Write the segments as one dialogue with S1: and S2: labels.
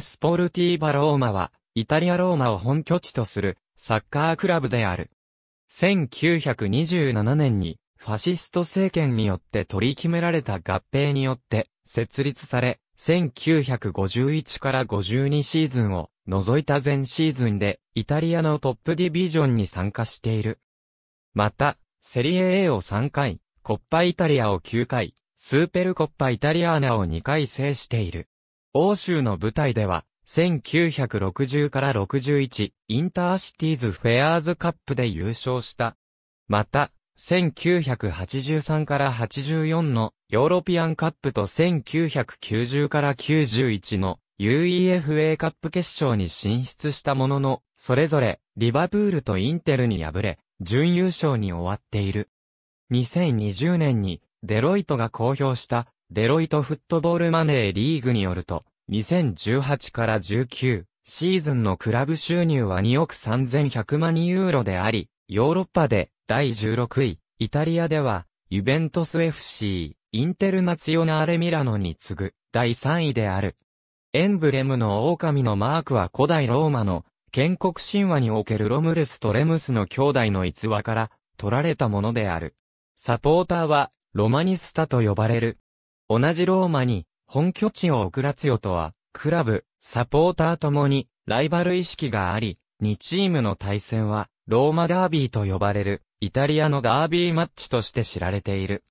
S1: スポルティーバローマは、イタリアローマを本拠地とする、サッカークラブである。1927年に、ファシスト政権によって取り決められた合併によって、設立され、1951から52シーズンを除いた全シーズンで、イタリアのトップディビジョンに参加している。また、セリエ A を3回、コッパイタリアを9回、スーペルコッパイタリアーナを2回制している。欧州の舞台では、1960から61インターシティーズフェアーズカップで優勝した。また、1983から84のヨーロピアンカップと1990から91の UEFA カップ決勝に進出したものの、それぞれリバプールとインテルに敗れ、準優勝に終わっている。2020年にデロイトが公表したデロイトフットボールマネーリーグによると、2018から19シーズンのクラブ収入は2億3100万ユーロであり、ヨーロッパで第16位、イタリアでは、ユベントス FC、インテルナツヨナーレミラノに次ぐ第3位である。エンブレムの狼のマークは古代ローマの建国神話におけるロムルスとレムスの兄弟の逸話から取られたものである。サポーターはロマニスタと呼ばれる。同じローマに本拠地を置くラツとは、クラブ、サポーターともに、ライバル意識があり、2チームの対戦は、ローマダービーと呼ばれる、イタリアのダービーマッチとして知られている。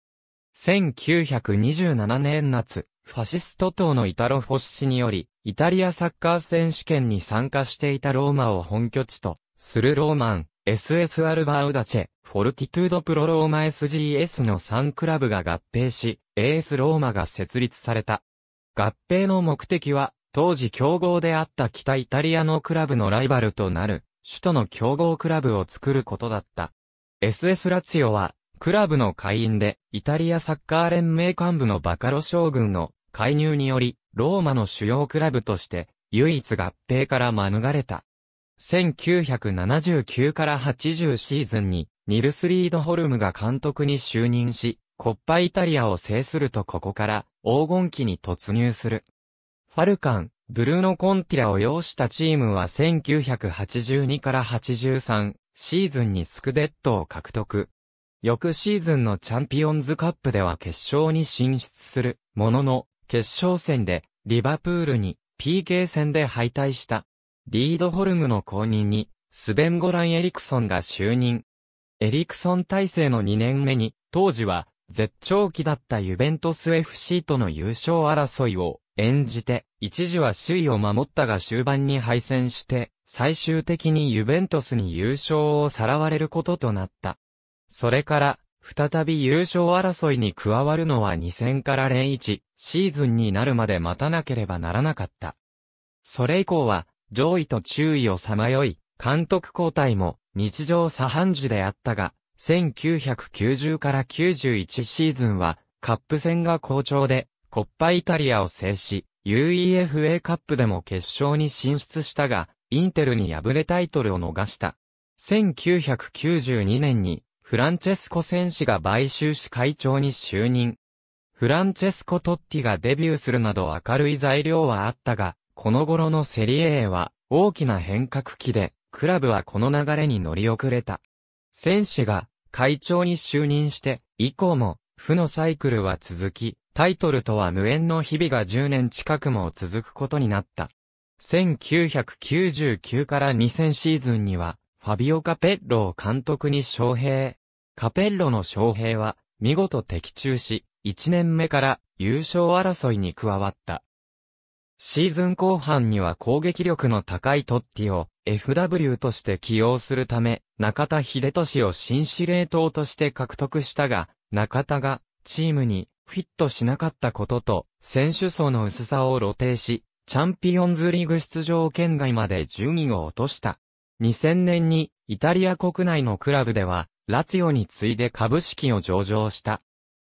S1: 1927年夏、ファシスト党のイタロ・フォッシにより、イタリアサッカー選手権に参加していたローマを本拠地と、するローマン、SS アルバウダチェ、フォルティトゥードプロローマ SGS の3クラブが合併し、AS ローマが設立された。合併の目的は、当時競合であった北イタリアのクラブのライバルとなる、首都の競合クラブを作ることだった。SS ラツィオは、クラブの会員で、イタリアサッカー連盟幹部のバカロ将軍の介入により、ローマの主要クラブとして、唯一合併から免れた。1979から80シーズンに、ニルス・リードホルムが監督に就任し、コッパイタリアを制するとここから黄金期に突入する。ファルカン、ブルーノ・コンティラを擁したチームは1982から83シーズンにスクデットを獲得。翌シーズンのチャンピオンズカップでは決勝に進出するものの、決勝戦でリバプールに PK 戦で敗退した。リードホルムの後任にスベン・ゴラン・エリクソンが就任。エリクソン体制の2年目に、当時は絶頂期だったユベントス FC との優勝争いを演じて、一時は首位を守ったが終盤に敗戦して、最終的にユベントスに優勝をさらわれることとなった。それから、再び優勝争いに加わるのは2000から01シーズンになるまで待たなければならなかった。それ以降は、上位と中位をさまよい、監督交代も日常茶飯事であったが、1990から91シーズンは、カップ戦が好調で、コッパイタリアを制し、UEFA カップでも決勝に進出したが、インテルに敗れタイトルを逃した。1992年に、フランチェスコ選手が買収し会長に就任。フランチェスコ・トッティがデビューするなど明るい材料はあったが、この頃のセリエ A は大きな変革期で、クラブはこの流れに乗り遅れた。戦士が会長に就任して以降も負のサイクルは続き、タイトルとは無縁の日々が10年近くも続くことになった。1999から2000シーズンには、ファビオ・カペッロを監督に招聘。カペッロの招聘は、見事的中し、1年目から優勝争いに加わった。シーズン後半には攻撃力の高いトッティを FW として起用するため、中田秀俊を新司令塔として獲得したが、中田がチームにフィットしなかったことと、選手層の薄さを露呈し、チャンピオンズリーグ出場圏外まで順位を落とした。2000年にイタリア国内のクラブでは、ラツィオに次いで株式を上場した。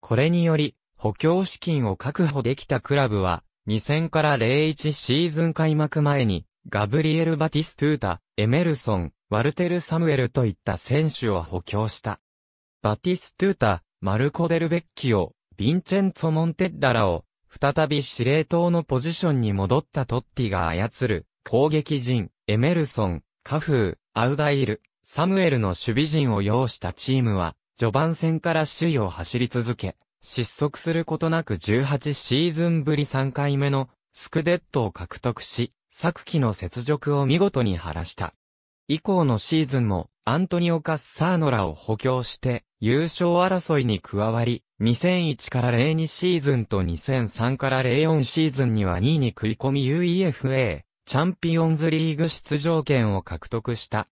S1: これにより、補強資金を確保できたクラブは、2000から01シーズン開幕前に、ガブリエル・バティストゥータ、エメルソン、ワルテル・サムエルといった選手を補強した。バティストゥータ、マルコ・デルベッキオ、ヴィンチェンツォ・モンテッダラを、再び司令塔のポジションに戻ったトッティが操る、攻撃陣、エメルソン、カフー、アウダイル、サムエルの守備陣を要したチームは、序盤戦から首位を走り続け、失速することなく18シーズンぶり3回目のスクデットを獲得し、昨季の雪辱を見事に晴らした。以降のシーズンもアントニオ・カッサーノらを補強して優勝争いに加わり、2001から02シーズンと2003から04シーズンには2位に食い込み UEFA チャンピオンズリーグ出場権を獲得した。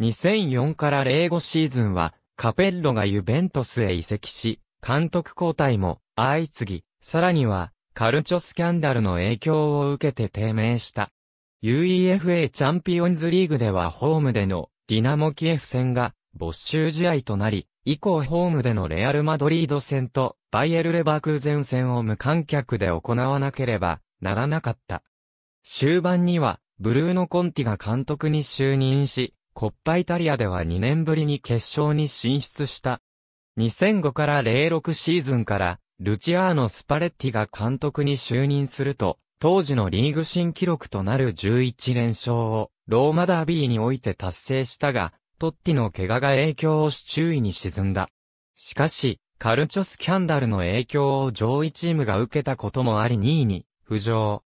S1: 2004から05シーズンはカペッロがユベントスへ移籍し、監督交代も相次ぎ、さらにはカルチョスキャンダルの影響を受けて低迷した。UEFA チャンピオンズリーグではホームでのディナモキエフ戦が没収試合となり、以降ホームでのレアル・マドリード戦とバイエル・レバークーゼン戦を無観客で行わなければならなかった。終盤にはブルーノ・コンティが監督に就任し、コッパイタリアでは2年ぶりに決勝に進出した。2005から06シーズンからルチアーノ・スパレッティが監督に就任すると、当時のリーグ新記録となる11連勝をローマダービーにおいて達成したが、トッティの怪我が影響をし注意に沈んだ。しかし、カルチョスキャンダルの影響を上位チームが受けたこともあり2位に浮上。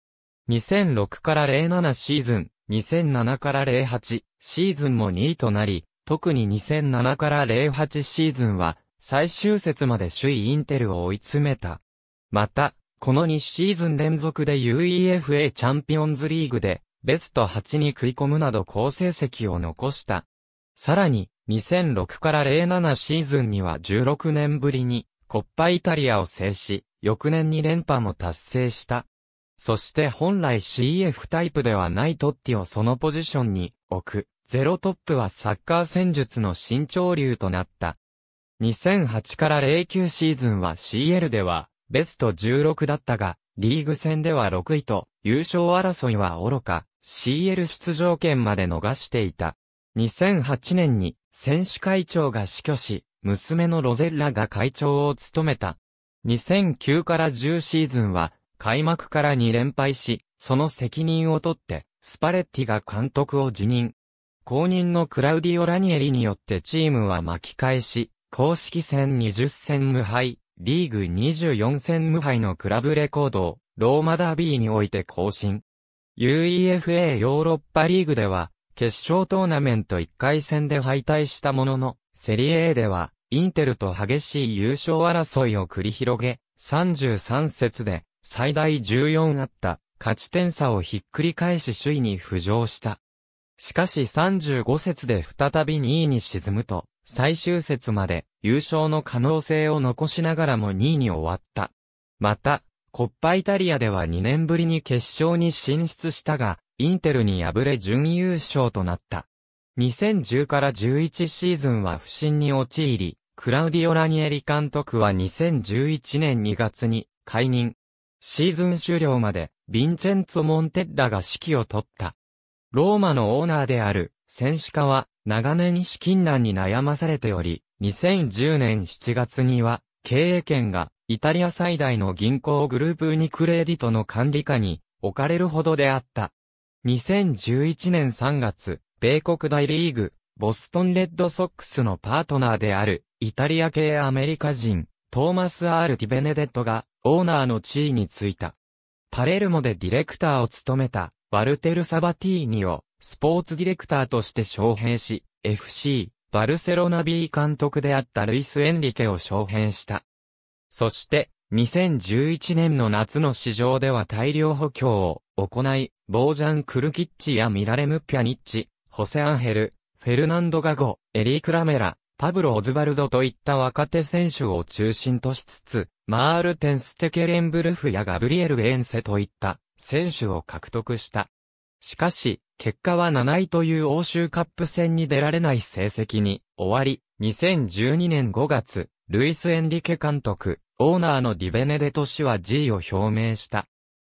S1: 2006から07シーズン、2007から08シーズンも2位となり、特に2007から08シーズンは最終節まで首位インテルを追い詰めた。また、この2シーズン連続で UEFA チャンピオンズリーグでベスト8に食い込むなど好成績を残した。さらに、2006から07シーズンには16年ぶりにコッパイタリアを制し、翌年に連覇も達成した。そして本来 CF タイプではないトッティをそのポジションに置く、ゼロトップはサッカー戦術の新潮流となった。2008から09シーズンは CL ではベスト16だったが、リーグ戦では6位と、優勝争いは愚か、CL 出場権まで逃していた。2008年に、選手会長が死去し、娘のロゼッラが会長を務めた。2009から10シーズンは、開幕から2連敗し、その責任を取って、スパレッティが監督を辞任。公認のクラウディオ・ラニエリによってチームは巻き返し、公式戦20戦無敗、リーグ24戦無敗のクラブレコードを、ローマダービーにおいて更新。UEFA ヨーロッパリーグでは、決勝トーナメント1回戦で敗退したものの、セリエ A では、インテルと激しい優勝争いを繰り広げ、33節で、最大14あった、勝ち点差をひっくり返し首位に浮上した。しかし35節で再び2位に沈むと、最終節まで優勝の可能性を残しながらも2位に終わった。また、コッパイタリアでは2年ぶりに決勝に進出したが、インテルに敗れ準優勝となった。2010から11シーズンは不振に陥り、クラウディオ・ラニエリ監督は2011年2月に解任。シーズン終了まで、ヴィンチェンツォ・モンテッラが指揮を取った。ローマのオーナーである、選手家は、長年資金難に悩まされており、2010年7月には、経営権がイタリア最大の銀行グループにクレディトの管理下に置かれるほどであった。2011年3月、米国大リーグ、ボストンレッドソックスのパートナーである、イタリア系アメリカ人、トーマス・アール・ティベネデットが、オーナーの地位に就いた。パレルモでディレクターを務めた、ワルテル・サバティーニを、スポーツディレクターとして招聘し、FC、バルセロナ B 監督であったルイス・エンリケを招聘した。そして、2011年の夏の市場では大量補強を行い、ボージャン・クルキッチやミラレム・ピャニッチ、ホセ・アンヘル、フェルナンド・ガゴ、エリー・クラメラ、パブロ・オズバルドといった若手選手を中心としつつ、マール・テンステケレンブルフやガブリエル・エンセといった選手を獲得した。しかし、結果は7位という欧州カップ戦に出られない成績に終わり、2012年5月、ルイス・エンリケ監督、オーナーのディベネデト氏は G を表明した。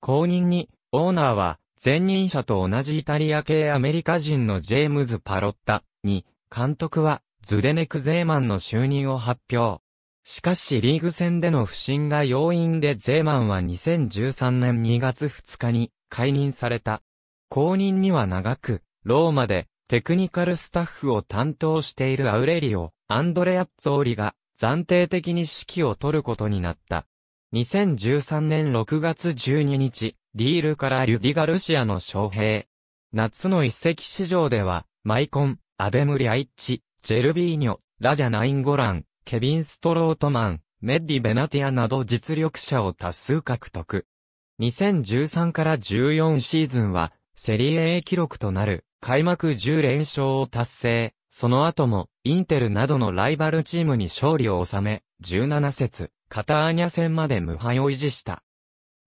S1: 後任に、オーナーは、前任者と同じイタリア系アメリカ人のジェームズ・パロッタに、監督は、ズデネク・ゼーマンの就任を発表。しかしリーグ戦での不振が要因でゼーマンは2013年2月2日に解任された。後任には長く、ローマでテクニカルスタッフを担当しているアウレリオ、アンドレアッツオリが暫定的に指揮を取ることになった。2013年6月12日、リールからリュディガルシアの招聘。夏の一席市場では、マイコン、アベムリアイッチ、ジェルビーニョ、ラジャナインゴラン、ケビン・ストロートマン、メッディ・ベナティアなど実力者を多数獲得。2013から14シーズンは、セリエ A 記録となる開幕10連勝を達成、その後もインテルなどのライバルチームに勝利を収め、17節、カターニャ戦まで無敗を維持した。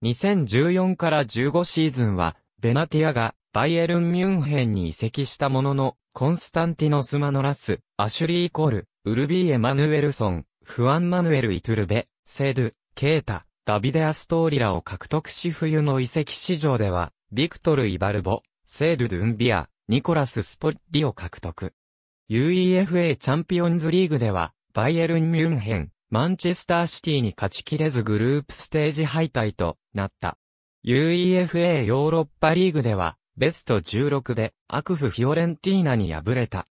S1: 2014から15シーズンは、ベナティアがバイエルン・ミュンヘンに移籍したものの、コンスタンティノス・マノラス、アシュリー・コール、ウルビー・エマヌエルソン、フアン・マヌエル・イトゥルベ、セドゥ、ケータ、ダビデ・アストーリラを獲得し冬の移籍市場では、ビクトル・イバルボ、セール・ドゥンビア、ニコラス・スポッリを獲得。UEFA チャンピオンズリーグでは、バイエルン・ミュンヘン、マンチェスターシティに勝ちきれずグループステージ敗退となった。UEFA ヨーロッパリーグでは、ベスト16で、アクフ・フィオレンティーナに敗れた。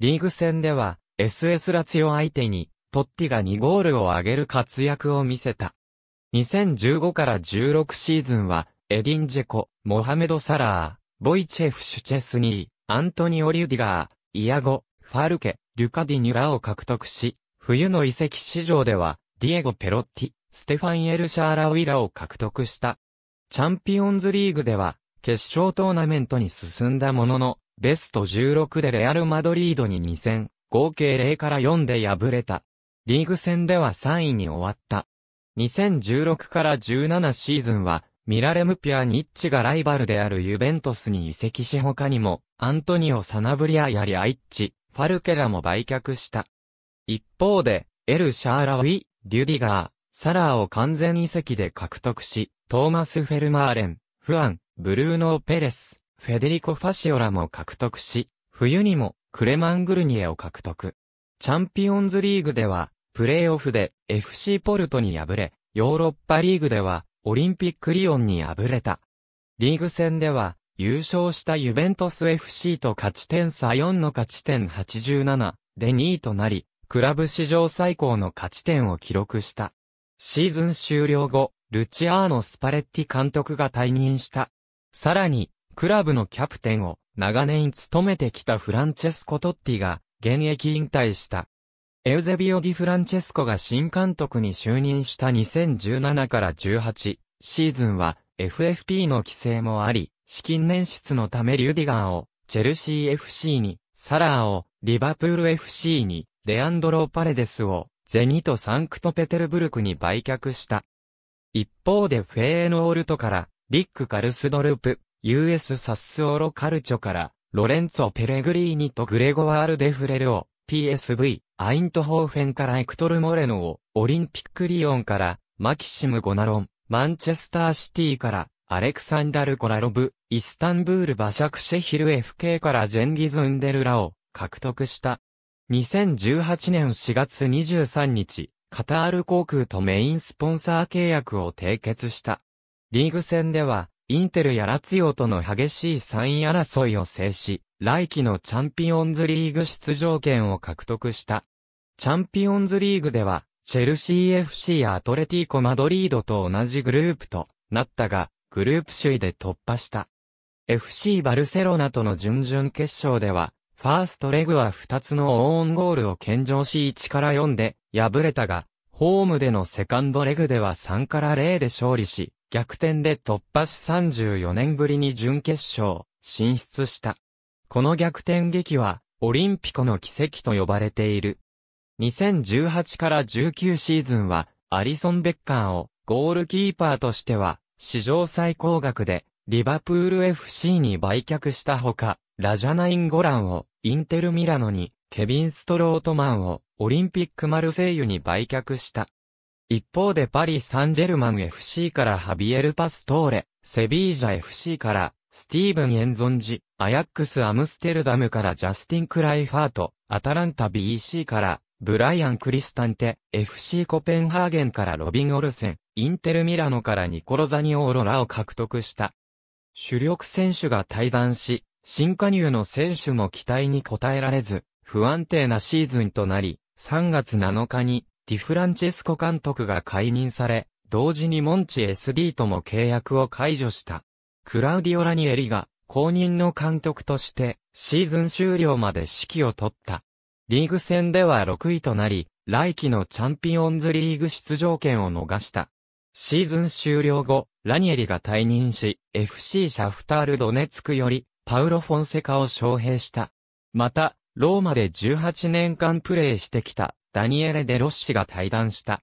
S1: リーグ戦では、SS ラツィオ相手に、トッティが2ゴールを挙げる活躍を見せた。2015から16シーズンは、エディン・ジェコ、モハメド・サラー、ボイチェフ・シュチェスニー、アントニオ・リュディガー、イアゴ、ファルケ、リュカ・ディニュラを獲得し、冬の遺跡市場では、ディエゴ・ペロッティ、ステファン・エルシャーラ・ウィラを獲得した。チャンピオンズリーグでは、決勝トーナメントに進んだものの、ベスト16でレアル・マドリードに2戦、合計0から4で敗れた。リーグ戦では3位に終わった。2016から17シーズンは、ミラレム・ピア・ニッチがライバルであるユベントスに移籍し他にも、アントニオ・サナブリアやリアイッチ、ファルケラも売却した。一方で、エル・シャーラウィ、リュディガー、サラーを完全移籍で獲得し、トーマス・フェルマーレン、フアン、ブルーノー・ペレス、フェデリコ・ファシオラも獲得し、冬にも、クレマン・グルニエを獲得。チャンピオンズリーグでは、プレーオフで FC ポルトに敗れ、ヨーロッパリーグでは、オリンピックリオンに敗れた。リーグ戦では、優勝したユベントス FC と勝ち点差4の勝ち点87で2位となり、クラブ史上最高の勝ち点を記録した。シーズン終了後、ルチアーノ・スパレッティ監督が退任した。さらに、クラブのキャプテンを長年務めてきたフランチェスコ・トッティが現役引退した。エウゼビオ・ディ・フランチェスコが新監督に就任した2017から18シーズンは FFP の規制もあり、資金捻出のためリュディガーをチェルシー FC に、サラーをリバプール FC に、レアンドロ・パレデスをゼニとサンクトペテルブルクに売却した。一方でフェーノオルトから、リック・カルスドループ、US サスオロ・カルチョから、ロレンツォ・ペレグリーニとグレゴワール・デフレルを、PSV、アイントホーフェンからエクトル・モレノを、オリンピックリオンから、マキシム・ゴナロン、マンチェスターシティから、アレクサンダル・コラロブ、イスタンブール・バシャクシェヒル FK からジェンギズ・ンデルラを獲得した。2018年4月23日、カタール航空とメインスポンサー契約を締結した。リーグ戦では、インテルやラツィオとの激しい3位争いを制し、来季のチャンピオンズリーグ出場権を獲得した。チャンピオンズリーグでは、チェルシー FC やアトレティーコ・マドリードと同じグループとなったが、グループ首位で突破した。FC バルセロナとの準々決勝では、ファーストレグは2つのオーンゴールを献上し1から4で敗れたが、ホームでのセカンドレグでは3から0で勝利し、逆転で突破し34年ぶりに準決勝、進出した。この逆転劇は、オリンピコの奇跡と呼ばれている。2018から19シーズンは、アリソン・ベッカーを、ゴールキーパーとしては、史上最高額で、リバプール FC に売却したほか、ラジャナイン・ゴランを、インテル・ミラノに、ケビン・ストロートマンを、オリンピック・マルセイユに売却した。一方でパリ・サンジェルマン FC からハビエル・パストーレ、セビージャ FC から、スティーブン・エンゾンジ、アヤックス・アムステルダムからジャスティン・クライファート、アタランタ b c から、ブライアン・クリスタンテ、FC コペンハーゲンからロビン・オルセン、インテル・ミラノからニコロ・ザニオーロラを獲得した。主力選手が退団し、新加入の選手も期待に応えられず、不安定なシーズンとなり、3月7日にディフランチェスコ監督が解任され、同時にモンチ SD とも契約を解除した。クラウディオ・ラニエリが公認の監督としてシーズン終了まで指揮を取った。リーグ戦では6位となり、来季のチャンピオンズリーグ出場権を逃した。シーズン終了後、ラニエリが退任し、FC シャフタールドネツクより、パウロ・フォンセカを招聘した。また、ローマで18年間プレーしてきた、ダニエレ・デロッシが対談した。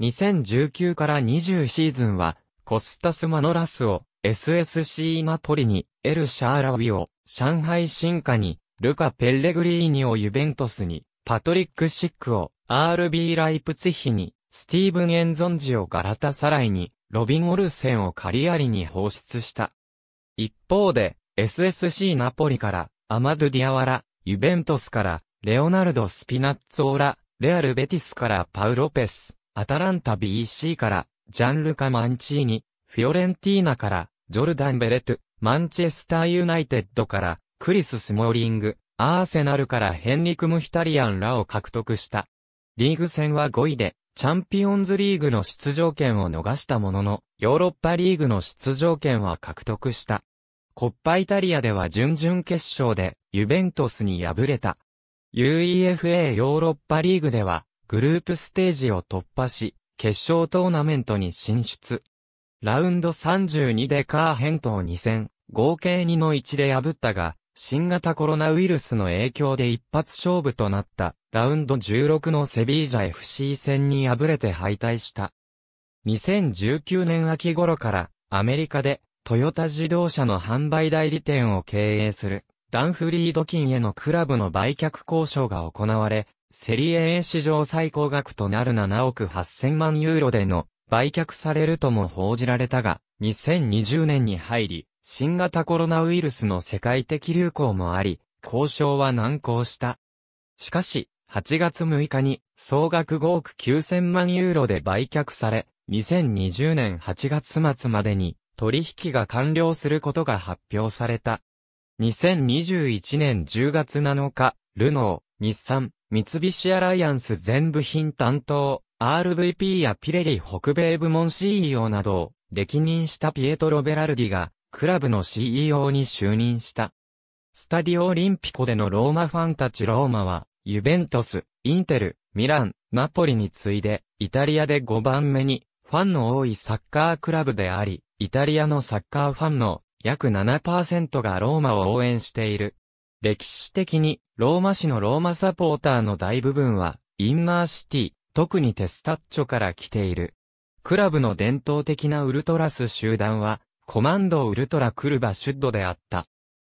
S1: 2019から20シーズンは、コスタス・マノラスを SSC ナポリに、エル・シャーラウィを上海進化に、ルカ・ペッレグリーニをユベントスに、パトリック・シックを RB ライプツヒに、スティーブン・エンゾンジをガラタサライに、ロビン・オルセンをカリアリに放出した。一方で、SSC ナポリから、アマドゥ・ディアワラ、ユベントスから、レオナルド・スピナッツオーラ、レアル・ベティスからパウ・ロペス、アタランタ BC からジャンルカ・マンチーニ、フィオレンティーナからジョルダン・ベレトゥ、マンチェスター・ユナイテッドからクリス・スモーリング、アーセナルからヘンリク・ムヒタリアンらを獲得した。リーグ戦は5位で、チャンピオンズリーグの出場権を逃したものの、ヨーロッパリーグの出場権は獲得した。コッパイタリアでは準々決勝で、ユベントスに敗れた。UEFA ヨーロッパリーグでは、グループステージを突破し、決勝トーナメントに進出。ラウンド32でカーヘントを2戦、合計2の1で破ったが、新型コロナウイルスの影響で一発勝負となったラウンド16のセビージャ FC 戦に敗れて敗退した。2019年秋頃からアメリカでトヨタ自動車の販売代理店を経営するダンフリード金へのクラブの売却交渉が行われ、セリエ A 史上最高額となる7億8000万ユーロでの売却されるとも報じられたが、2020年に入り、新型コロナウイルスの世界的流行もあり、交渉は難航した。しかし、8月6日に総額5億9000万ユーロで売却され、2020年8月末までに取引が完了することが発表された。2021年10月7日、ルノー、日産、三菱アライアンス全部品担当、RVP やピレリ北米部門 CEO などを歴任したピエトロ・ベラルディが、クラブの CEO に就任した。スタディオオリンピコでのローマファンたちローマは、ユベントス、インテル、ミラン、ナポリに次いで、イタリアで5番目に、ファンの多いサッカークラブであり、イタリアのサッカーファンの約7%がローマを応援している。歴史的に、ローマ市のローマサポーターの大部分は、インナーシティ、特にテスタッチョから来ている。クラブの伝統的なウルトラス集団は、コマンドウルトラクルバシュッドであった。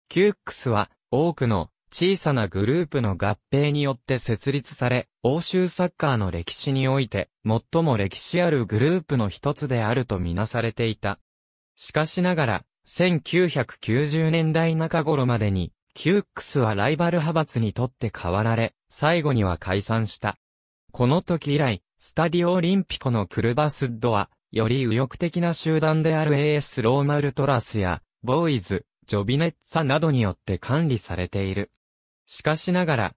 S1: キュックスは、多くの小さなグループの合併によって設立され、欧州サッカーの歴史において、最も歴史あるグループの一つであるとみなされていた。しかしながら、1990年代中頃までに、キュックスはライバル派閥にとって変わられ、最後には解散した。この時以来、スタディオオリンピコのクルバスッドは、より右翼的な集団である AS ローマルトラスや、ボーイズ、ジョビネッツァなどによって管理されている。しかしながら、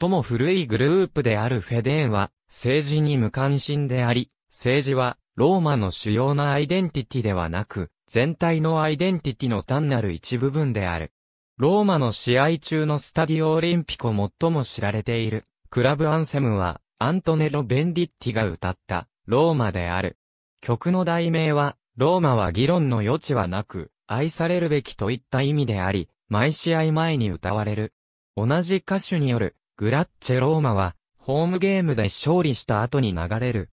S1: 最も古いグループであるフェデーンは、政治に無関心であり、政治は、ローマの主要なアイデンティティではなく、全体のアイデンティティの単なる一部分である。ローマの試合中のスタディオオリンピコ最も知られている、クラブアンセムは、アントネロ・ベンディッティが歌った、ローマである。曲の題名は、ローマは議論の余地はなく、愛されるべきといった意味であり、毎試合前に歌われる。同じ歌手による、グラッチェ・ローマは、ホームゲームで勝利した後に流れる。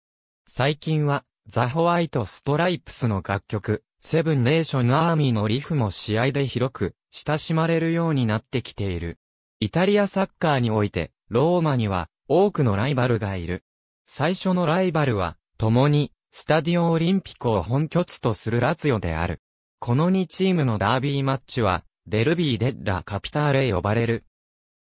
S1: 最近は、ザ・ホワイト・ストライプスの楽曲、セブン・ネーション・アーミーのリフも試合で広く、親しまれるようになってきている。イタリアサッカーにおいて、ローマには、多くのライバルがいる。最初のライバルは、共に、スタディオオリンピコを本拠地とするラツヨである。この2チームのダービーマッチは、デルビー・デッラ・カピターレ呼ばれる。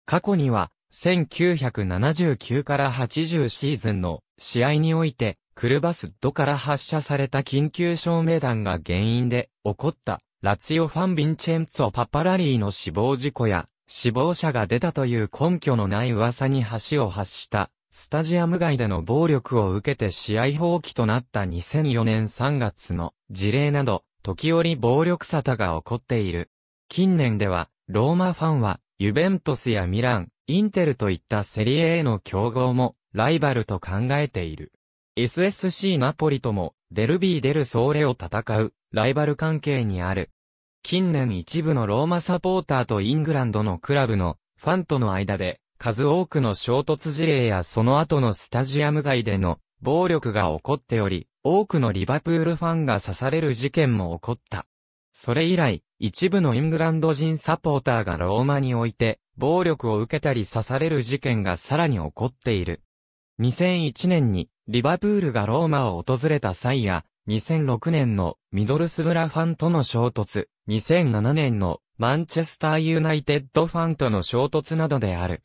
S1: 過去には、1979から80シーズンの試合において、クルバスッドから発射された緊急照明弾が原因で起こったラツィオ・ファン・ヴィンチェンツォ・パパラリーの死亡事故や死亡者が出たという根拠のない噂に橋を発したスタジアム外での暴力を受けて試合放棄となった2004年3月の事例など時折暴力沙汰が起こっている。近年ではローマファンはユベントスやミラン、インテルといったセリエへの競合もライバルと考えている。SSC ナポリとも、デルビー・デル・ソーレを戦う、ライバル関係にある。近年一部のローマサポーターとイングランドのクラブのファンとの間で、数多くの衝突事例やその後のスタジアム外での暴力が起こっており、多くのリバプールファンが刺される事件も起こった。それ以来、一部のイングランド人サポーターがローマにおいて、暴力を受けたり刺される事件がさらに起こっている。2001年にリバプールがローマを訪れた際や、2006年のミドルスブラファンとの衝突、2007年のマンチェスターユナイテッドファンとの衝突などである。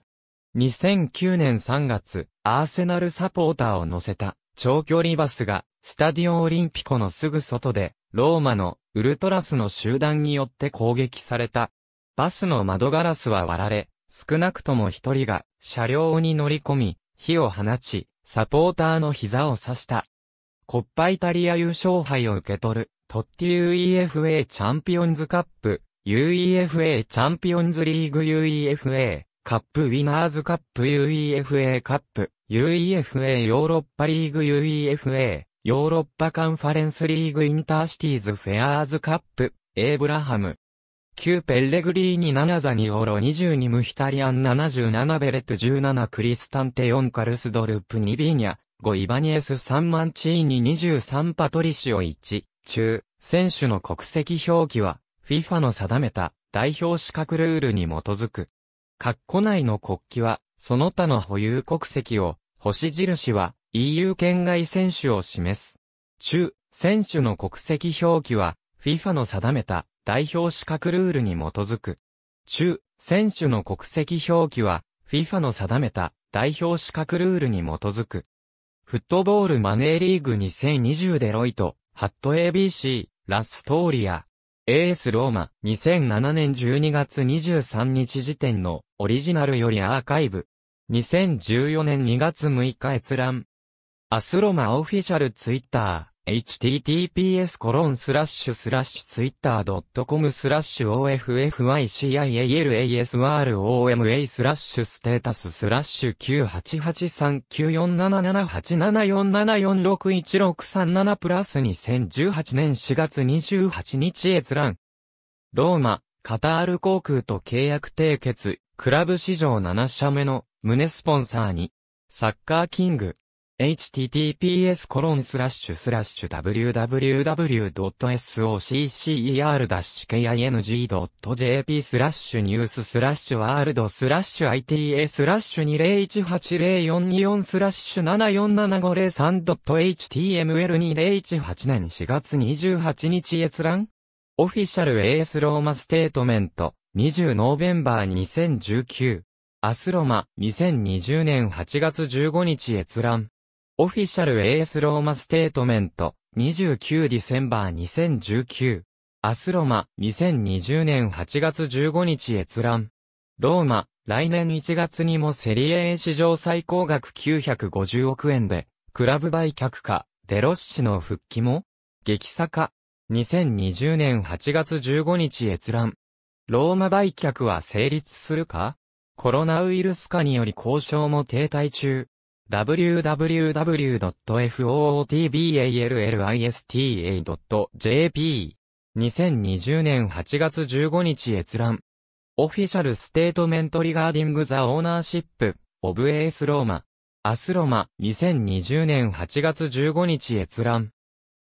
S1: 2009年3月、アーセナルサポーターを乗せた長距離バスがスタディオオリンピコのすぐ外でローマのウルトラスの集団によって攻撃された。バスの窓ガラスは割られ、少なくとも一人が車両に乗り込み、火を放ち、サポーターの膝を刺した。コッパイタリア優勝杯を受け取る、トッティ UEFA チャンピオンズカップ、UEFA チャンピオンズリーグ UEFA、カップウィナーズカップ UEFA カップ、UEFA ヨーロッパリーグ UEFA、ヨーロッパカンファレンスリーグインターシティーズフェアーズカップ、エイブラハム、旧ペッレグリーニ7ザニオロ22ムヒタリアン77ベレット17クリスタンテ4カルスドルプ2ビーニャ5イバニエス3マンチーニ23パトリシオ1中選手の国籍表記は FIFA の定めた代表資格ルールに基づく。括弧内の国旗はその他の保有国籍を星印は EU 圏外選手を示す。中選手の国籍表記は FIFA の定めた代表資格ルールに基づく。中、選手の国籍表記は、FIFA の定めた代表資格ルールに基づく。フットボールマネーリーグ2020デロイト、ハット ABC、ラストーリア。AS ローマ、2007年12月23日時点のオリジナルよりアーカイブ。2014年2月6日閲覧。アスロマオフィシャルツイッター。https コロンスラッシュスラッシュツイッター .com スラッシュ offycialASROMA スラッシュステータススラッシュ9 8 8 3 9 4 7 7 8 7 4 7 4 6 1 6 3 7プラス2018年4月28日閲覧。ローマ、カタール航空と契約締結、クラブ史上7社目の、胸スポンサーに、サッカーキング、https www.soccer-king.jp スラッシュニューススラッシュワールドスラッシュ ita スラッシュ2018044スラッシュ 74753.html2018 年4月28日閲覧オフィシャル AS ローマステートメント20ノーベンバー2019アスロマ2020年8月15日閲覧オフィシャル AS ローマステートメント29ディセンバー2019アスロマ2020年8月15日閲覧ローマ来年1月にもセリエ A 史上最高額950億円でクラブ売却かデロッシの復帰も激坂2020年8月15日閲覧ローマ売却は成立するかコロナウイルス化により交渉も停滞中 www.footballista.jp。2020年8月15日閲覧。オフィシャルステートメントリガーディングザオーナーシップ、オブエースローマ。アスロマ、2020年8月15日閲覧。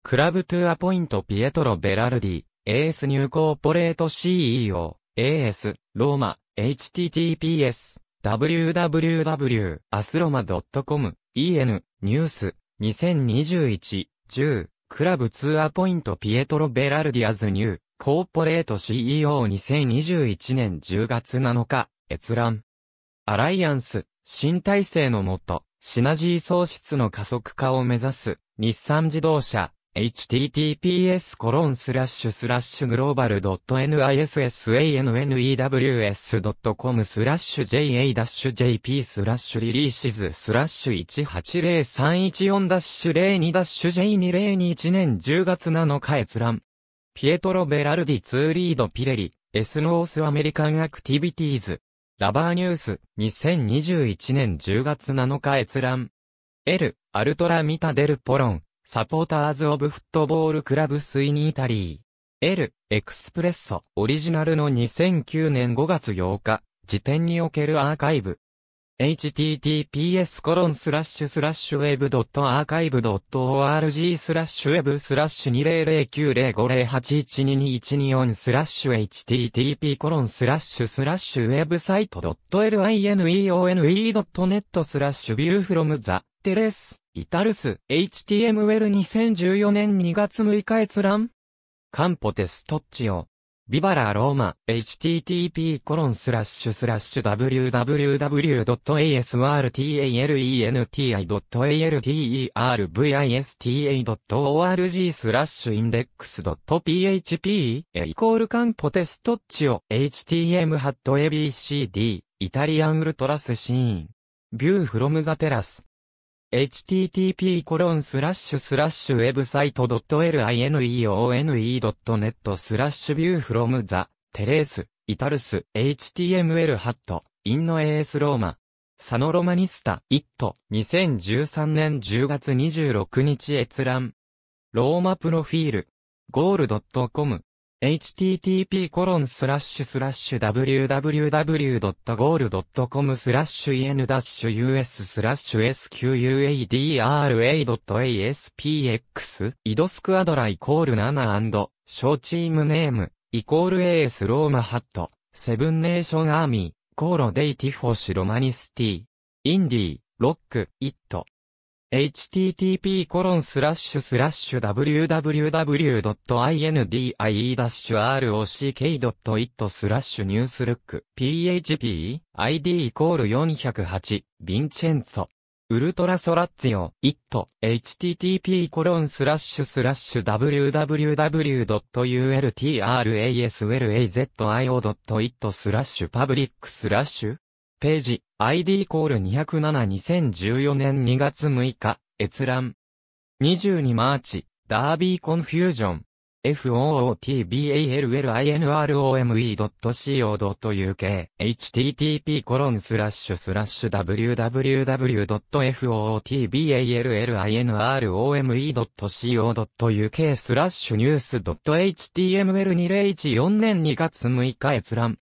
S1: クラブトゥアポイントピエトロ・ベラルディ、エースニューコーポレート CEO、AS、ローマ、https。w w w a s r o m a c o m en ニュース2021 10クラブツアーポイントピエトロ・ベラルディアズ・ニューコーポレート CEO2021 年10月7日閲覧アライアンス新体制のもとシナジー創出の加速化を目指す日産自動車 https コロンスラッシュスラッシュグローバル .nissANNEWS.com スラッシュ JA-JP スラッシュリリーシズスラッシュ 180314-02-J2021 年10月7日閲覧。ピエトロ・ベラルディツーリード・ピレリ、エスノース・アメリカン・アクティビティーズ。ラバーニュース、2021年10月7日閲覧。L、アルトラ・ミタ・デル・ポロン。サポーターズ・オブ・フットボール・クラブ・スイニータリー。L、エクスプレッソ、オリジナルの2009年5月8日、時点におけるアーカイブ。https w e b a r c h i v e org スラッシュスラッシュ2009058122124スラッシュ http コロンスラッシュスラッシュウェブサイト lineone n e t スラッシュビューフロムザテレスイタルス、HTML 2014年2月6日閲覧カンポテストッチオ。ビバラローマ、http コロンスラッシュスラッシュ www.asrtalenti.altervista.org スラッシュインデックス .php イコールカンポテストッチオ htm ハット abcd イタリアンウルトラスシーンビューフロムザテラス http w e b s i t e .lineone.net スラッシュビューフロムザテレースイタルス html ハットインノエースローマサノロマニスタイット、2013年10月26日閲覧ローマプロフィールゴールドットコム http://www.goal.com スラッシュ en-us スラッシュ squadra.aspx イドスクアドライコール7小チームネームイコール AS ローマハットセブンネーションアーミーコーロデイティフォシロマニスティインディロックイット http://www.indie-rock.it コロンススララッッシシュュスラッシュニュースルック php id イコール408ヴィンチェンツォウルトラソラッツヨ it http コロンスラッシュスラッシュ www.ultrasazio.it スラッシュパブリックスラッシュページ、ID コール207 2014年2月6日、閲覧。22マーチ、ダービーコンフュージョン。footballinrome.co.uk http コロンスラッシュスラッシュ www.footballinrome.co.uk スラッシュニュース .html2014 年2月6日閲覧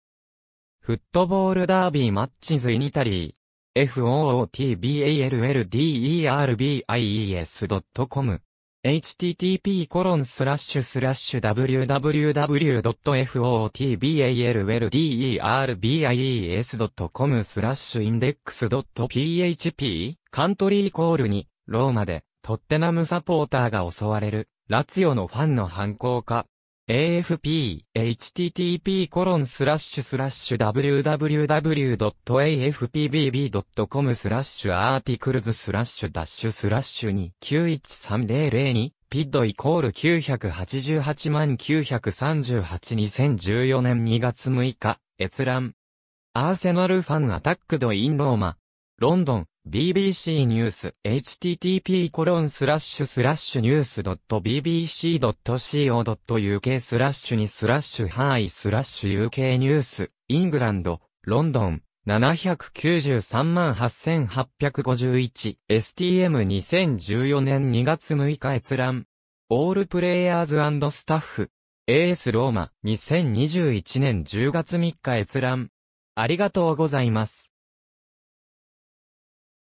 S1: フットボールダービーマッチズイニタリー。footballderbies.com http www.fotballderbies.com スラッシュインデックス p h p カントリーコールにローマでトッテナムサポーターが襲われるラツィオのファンの犯行か AFP、http コロンスラッシュスラッシュ www.afpbb.com スラッシュアーティクルズスラッシュダッシュスラッシュ2913002ピッドイコール988万938 2014年2月6日、閲覧。アーセナルファンアタックドインローマ。ロンドン、BBC ニュース http コロンスラッシュスラッシュニュース .bbc.co.uk スラッシュにスラッシュハイスラッシュ UK ニュースイングランドロンドン7938851 STM2014 年2月6日閲覧オールプレイヤーズスタッフ AS ローマ2021年10月3日閲覧ありがとうございます。